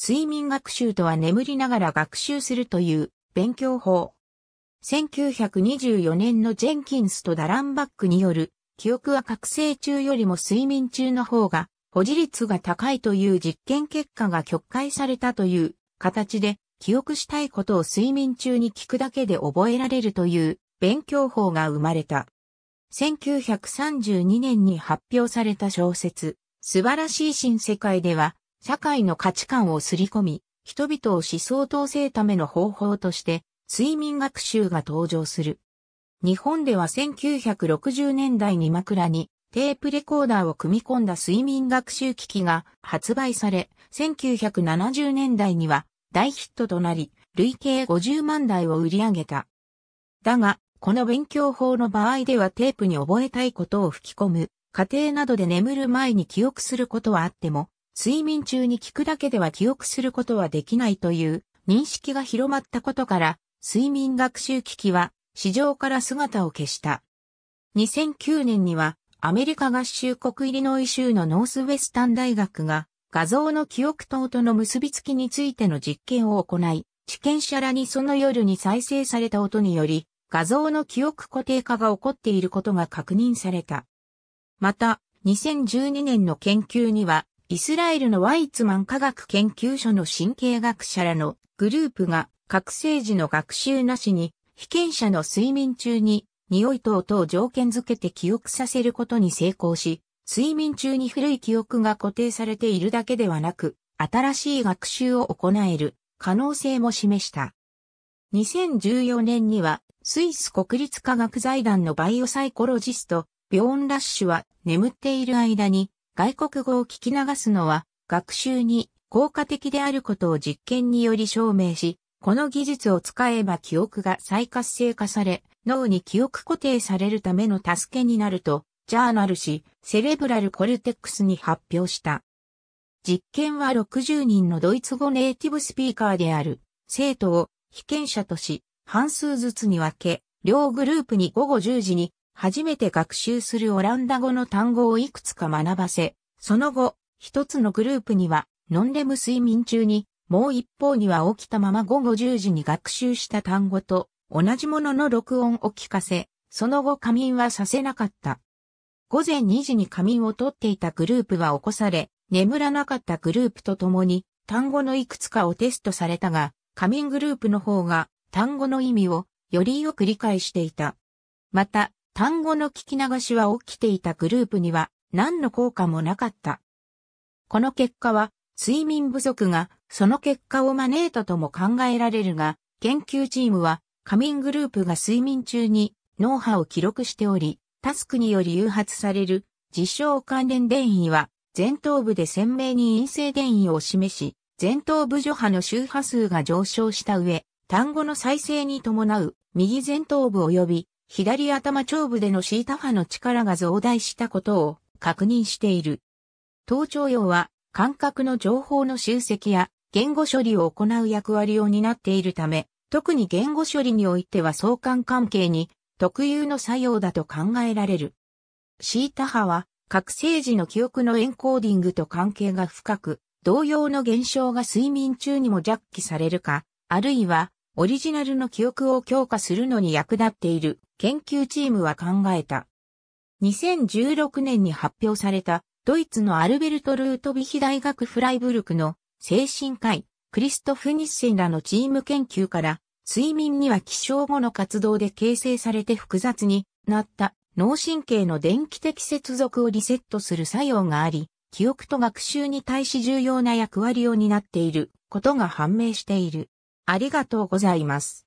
睡眠学習とは眠りながら学習するという勉強法。1924年のジェンキンスとダランバックによる記憶は覚醒中よりも睡眠中の方が保持率が高いという実験結果が曲解されたという形で記憶したいことを睡眠中に聞くだけで覚えられるという勉強法が生まれた。1932年に発表された小説、素晴らしい新世界では、社会の価値観をすり込み、人々を思想統制ための方法として、睡眠学習が登場する。日本では1960年代に枕にテープレコーダーを組み込んだ睡眠学習機器が発売され、1970年代には大ヒットとなり、累計50万台を売り上げた。だが、この勉強法の場合ではテープに覚えたいことを吹き込む、家庭などで眠る前に記憶することはあっても、睡眠中に聞くだけでは記憶することはできないという認識が広まったことから、睡眠学習機器は市場から姿を消した。2009年にはアメリカ合衆国イリノイ州のノースウェスタン大学が画像の記憶等との結びつきについての実験を行い、知見者らにその夜に再生された音により、画像の記憶固定化が起こっていることが確認された。また、2012年の研究には、イスラエルのワイツマン科学研究所の神経学者らのグループが覚醒時の学習なしに被験者の睡眠中に匂い等々を条件づけて記憶させることに成功し、睡眠中に古い記憶が固定されているだけではなく、新しい学習を行える可能性も示した。2014年には、スイス国立科学財団のバイオサイコロジスト、ビョーン・ラッシュは眠っている間に外国語を聞き流すのは学習に効果的であることを実験により証明し、この技術を使えば記憶が再活性化され、脳に記憶固定されるための助けになると、ジャーナル誌、セレブラルコルテックスに発表した。実験は60人のドイツ語ネイティブスピーカーである生徒を被験者とし、半数ずつに分け、両グループに午後10時に初めて学習するオランダ語の単語をいくつか学ばせ、その後、一つのグループには、ノンレム睡眠中に、もう一方には起きたまま午後10時に学習した単語と同じものの録音を聞かせ、その後仮眠はさせなかった。午前2時に仮眠をとっていたグループは起こされ、眠らなかったグループと共に単語のいくつかをテストされたが、仮眠グループの方が単語の意味をよりよく理解していた。また、単語の聞き流しは起きていたグループには何の効果もなかった。この結果は睡眠不足がその結果を招いたとも考えられるが、研究チームは仮眠グループが睡眠中に脳波を記録しており、タスクにより誘発される自象関連電位は前頭部で鮮明に陰性電位を示し、前頭部除波の周波数が上昇した上、単語の再生に伴う右前頭部及び左頭頂部でのシータ波の力が増大したことを確認している。頭頂葉は感覚の情報の集積や言語処理を行う役割を担っているため、特に言語処理においては相関関係に特有の作用だと考えられる。シータ波は覚醒時の記憶のエンコーディングと関係が深く、同様の現象が睡眠中にも弱気されるか、あるいはオリジナルの記憶を強化するのに役立っている研究チームは考えた。2016年に発表されたドイツのアルベルト・ルートビヒ大学フライブルクの精神科医、クリストフ・ニッセンらのチーム研究から睡眠には起床後の活動で形成されて複雑になった脳神経の電気的接続をリセットする作用があり、記憶と学習に対し重要な役割を担っていることが判明している。ありがとうございます。